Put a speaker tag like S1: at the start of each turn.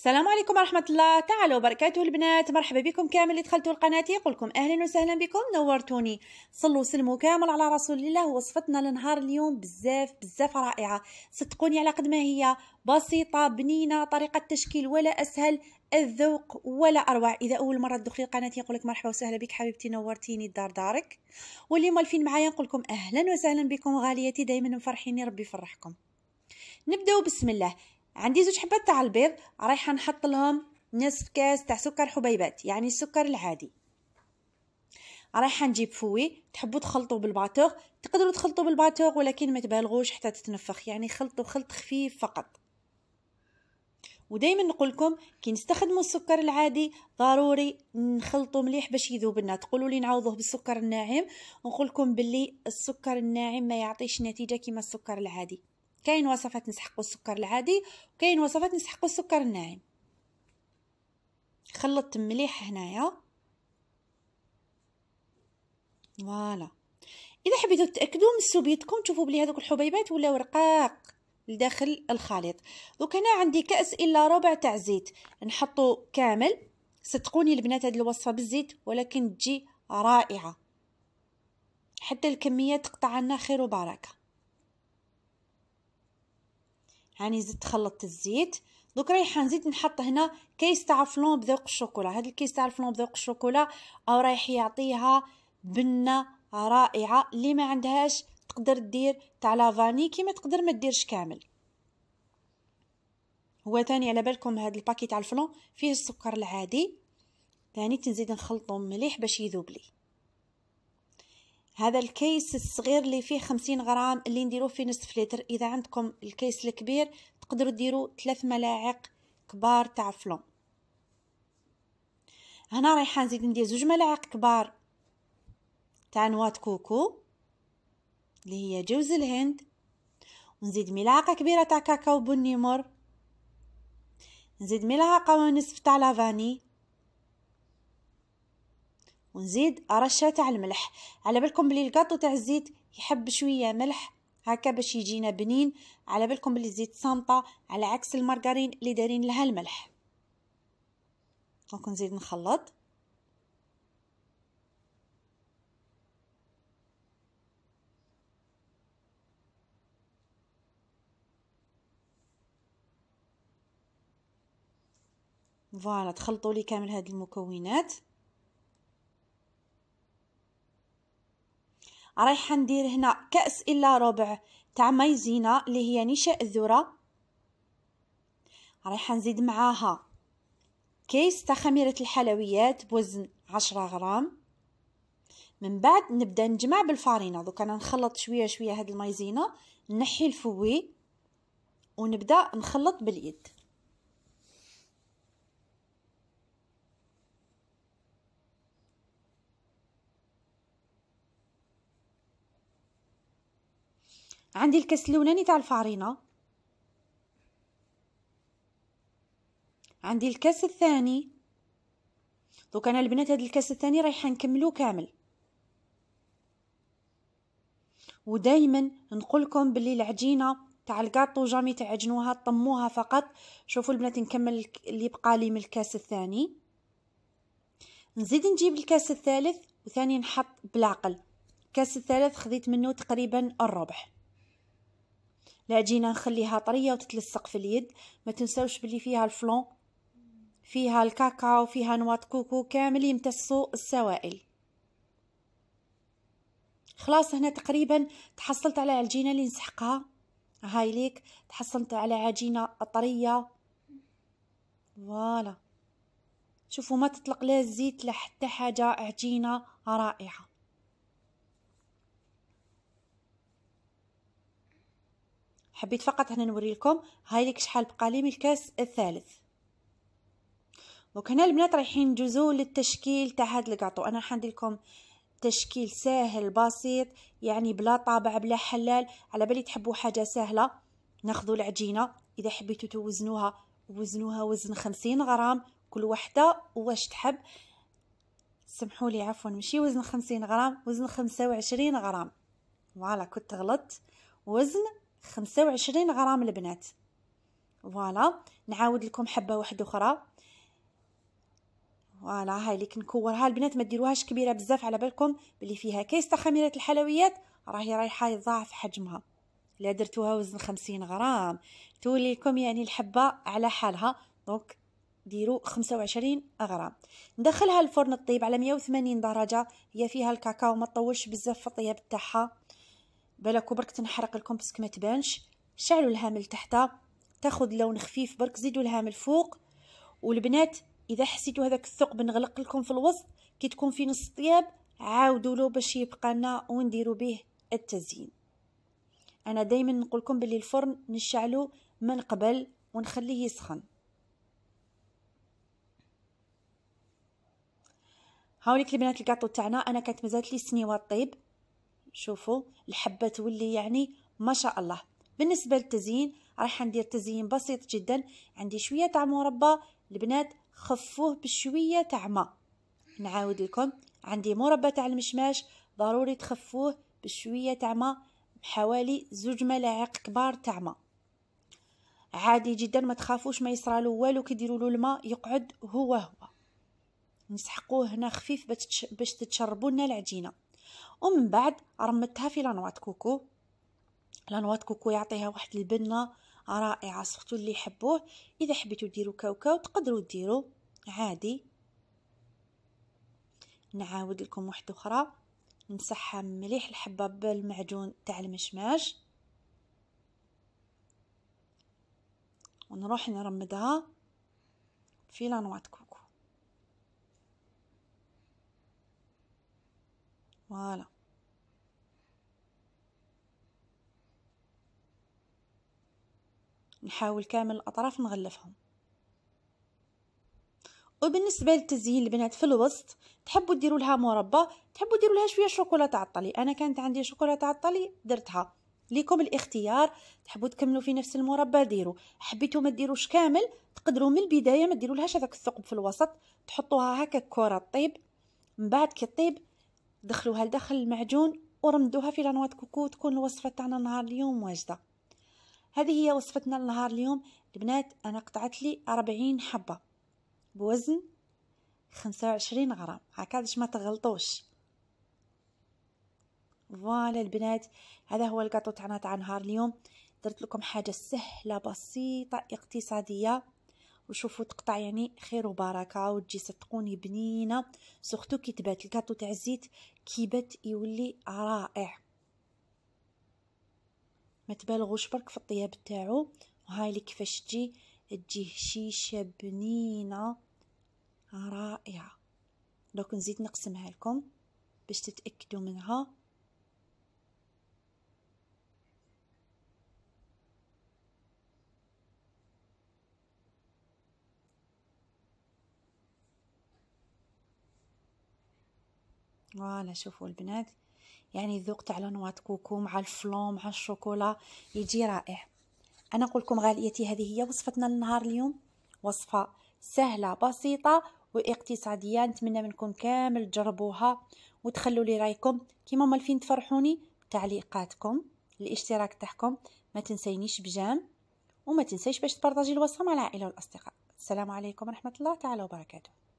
S1: السلام عليكم ورحمة الله تعالى وبركاته البنات مرحبا بكم كامل اللي دخلتوا لقناتي قلكم أهلا وسهلا بكم نورتوني صلوا وسلموا كامل على رسول الله وصفتنا لنهار اليوم بزاف بزاف رائعة صدقوني على قد ما هي بسيطة بنينة طريقة تشكيل ولا أسهل الذوق ولا اروع اذا اول مره تدخلي قناتي يقولك مرحبا وسهلا بك حبيبتي نورتيني الدار دارك واليوم الفين معايا نقولكم اهلا وسهلا بكم غاليتي دائما مفرحيني ربي يفرحكم نبداو بسم الله عندي زوج حبات تاع البيض رايحه نحط لهم نصف كاس تاع سكر حبيبات يعني السكر العادي رايحه نجيب فوي تحبوا تخلطوا بالباتوغ تقدروا تخلطوا بالباتوغ ولكن ما تبالغوش حتى تتنفخ يعني خلطوا خلط خفيف فقط ودائما نقول لكم كي نستخدموا السكر العادي ضروري نخلطوا مليح باش يذوب لنا تقولوا لي نعوضوه بالسكر الناعم ونقول لكم باللي السكر الناعم ما يعطيش نتيجه كيما السكر العادي كاين وصفات نسحقوا السكر العادي وكاين وصفات نسحقوا السكر الناعم خلطت مليح هنايا فوالا اذا حبيتو تاكدوا من سوبيتكم تشوفوا بلي هذوك الحبيبات ولاو رقاق لداخل الخليط دوك هنا عندي كاس الا ربع تاع زيت نحطو كامل صدقوني البنات هذه الوصفه بالزيت ولكن تجي رائعه حتى الكميه تقطع عنا خير وبركه هاني زدت خلطت الزيت دوك رايحه نزيد نحط هنا كيس تاع فلون بذوق الشوكولا هذا الكيس تاع الفلون بذوق الشوكولا او رايح يعطيها بنه رائعه اللي ما عندهاش تقدر دير تاع لافاني كيما تقدر ما ديرش كامل هو تاني على بالكم هذا الباكي تاع الفلون فيه السكر العادي تاني تنزيد نخلطهم مليح باش يذوب لي هذا الكيس الصغير اللي فيه خمسين غرام اللي نديروه في نصف لتر اذا عندكم الكيس الكبير تقدروا ديروا ثلاث ملاعق كبار تاع فلون هنا رايحه نزيد ندير زوج ملاعق كبار تاع نواة كوكو اللي هي جوز الهند ونزيد ملعقه كبيره تاع كاكاو بني مر نزيد ملعقه ونصف تاع لافاني ونزيد رشه تاع الملح على بالكم بلي الكاطو تاع الزيت يحب شويه ملح هكا باش يجينا بنين على بالكم بلي الزيت سانطا على عكس المارغرين اللي دارين لها الملح دونك نزيد نخلط فوالا تخلطوا لي كامل هاد المكونات رايحة ندير هنا كأس إلا ربع تاع مايزينا اللي هي نشاء الذرة رايحة نزيد معاها كيس تاع خميرة الحلويات بوزن عشرة غرام من بعد نبدا نجمع بالفارينة دوك انا نخلط شويه شويه هاد المايزينا نحي الفوي ونبدا نخلط باليد عندي الكاس الاولاني تاع الفارينه عندي الكاس الثاني دوك انا البنات هذا الكاس الثاني رايحه نكملو كامل ودائما نقول لكم باللي العجينه تاع الكاطو جامي تعجنوها طموها فقط شوفوا البنات نكمل اللي بقى لي من الكاس الثاني نزيد نجيب الكاس الثالث وثاني نحط بالعقل الكاس الثالث خذيت منه تقريبا الربع العجينه نخليها طريه وتتلصق في اليد ما تنساوش بلي فيها الفلون فيها الكاكاو فيها نواط كوكو كامل يمتصوا السوائل خلاص هنا تقريبا تحصلت على عجينه اللي نسحقها هاي ليك تحصلت على عجينه طريه فوالا شوفوا ما تطلق لا الزيت لا حتى حاجه عجينه رائعه حبيت فقط هنا نوريكم هاي لك شحال بقى لي من الكاس الثالث دونك هنا البنات رايحين ندوزو للتشكيل تاع هاد الكاطو انا حندير لكم تشكيل ساهل بسيط يعني بلا طابع بلا حلال على بالي تحبوا حاجه سهله ناخذوا العجينه اذا حبيتوا توزنوها وزنوها وزن خمسين غرام كل وحده واش تحب سمحوا لي عفوا ماشي وزن خمسين غرام وزن خمسة وعشرين غرام فوالا كنت غلطت وزن خمسة وعشرين غرام البنات فوالا نعاود لكم حبه واحده اخرى فوالا هاي اللي كنكورها البنات ما ديروهاش كبيره بزاف على بالكم بلي فيها كيس تاع خميره الحلويات راهي رايحه يضاعف حجمها الا درتوها وزن خمسين غرام تولي لكم يعني الحبه على حالها دونك ديروا خمسة وعشرين غرام ندخلها الفرن الطيب على مية وثمانين درجه هي فيها الكاكاو ما تطولش بزاف في الطياب تاعها بلاكو برك تنحرق لكم باسكو ما تبانش شعلوا الهامل تحت تاخذ لون خفيف برك زيدوا الهامل فوق والبنات اذا حسيتوا هذاك الثقب نغلق لكم في الوسط كي تكون في نص الطياب عاودوا له باش يبقى لنا ونديروا به التزيين انا دائما نقول لكم باللي الفرن نشعلو من قبل ونخليه يسخن هاوليك البنات الكاطو تاعنا انا كانت مازالت لي سنيوه طيب شوفوا الحبة تولي يعني ما شاء الله بالنسبة للتزيين راح ندير تزيين بسيط جدا عندي شوية تاع مربى البنات خفوه بشوية تاع ماء نعاود لكم عندي مربى تاع المشماش ضروري تخفوه بشوية تاع ماء بحوالي زوج ملاعق كبار تاع ماء عادي جدا ما تخافوش ما يصرالو والو كي ديروا له الماء يقعد هو هو نسحقوه هنا خفيف باش تتشربوا لنا العجينه ومن بعد رمتها في لانوات كوكو لانوات كوكو يعطيها واحد البنه رائعه سختو اللي يحبوه اذا حبيتو ديرو كاوكاو تقدروا ديرو عادي نعاود لكم واحده اخرى نمسحها مليح الحبه بالمعجون تاع المشماش ونروح نرمدها في لانوات كوكو Voilà. نحاول كامل الأطراف نغلفهم وبالنسبة للتزيين البنات في الوسط تحبوا ديروا لها مربى تحبوا ديروا لها شوية شوكولاتة عطلي أنا كانت عندي شوكولاتة عطلي درتها ليكم الاختيار تحبوا تكملوا في نفس المربى ديروا حبيتوا ما ديروش كامل تقدروا من البداية ما ديروا لهاش هذاك الثقب في الوسط تحطوها هكا كرة طيب من بعد كي طيب دخلوها لداخل المعجون ورمدوها في لانوا كوكو تكون الوصفه تاعنا نهار اليوم واجده هذه هي وصفتنا لنهار اليوم البنات انا قطعت لي 40 حبه بوزن 25 غرام هكا باش ما تغلطوش فوالا البنات هذا هو الكاطو تاعنا تاع نهار اليوم درت لكم حاجه سهله بسيطه اقتصاديه وشوفوا تقطع يعني خير وبركه وتجي صدقوني بنينه سختو كي تبات الكاطو تاع الزيت كيبات يولي رائع ما تبالغوش برك في الطياب تاعو وهاي اللي كيفاش تجي تجي هشيشه بنينه رائعه دوك نزيد نقسمها لكم باش تتاكدوا منها فوالا شوفوا البنات يعني الذوق تاع لونوات كوكو مع الفلون مع الشوكولا يجي رائع انا نقول لكم غاليتي هذه هي وصفتنا لنهار اليوم وصفه سهله بسيطه واقتصاديه نتمنى منكم كامل تجربوها وتخلوا لي رايكم كيما مالفين تفرحوني تعليقاتكم الاشتراك تاعكم ما تنسينيش بجام وما تنسيش باش تبارطاجي الوصفه مع العائله والاصدقاء السلام عليكم ورحمه الله تعالى وبركاته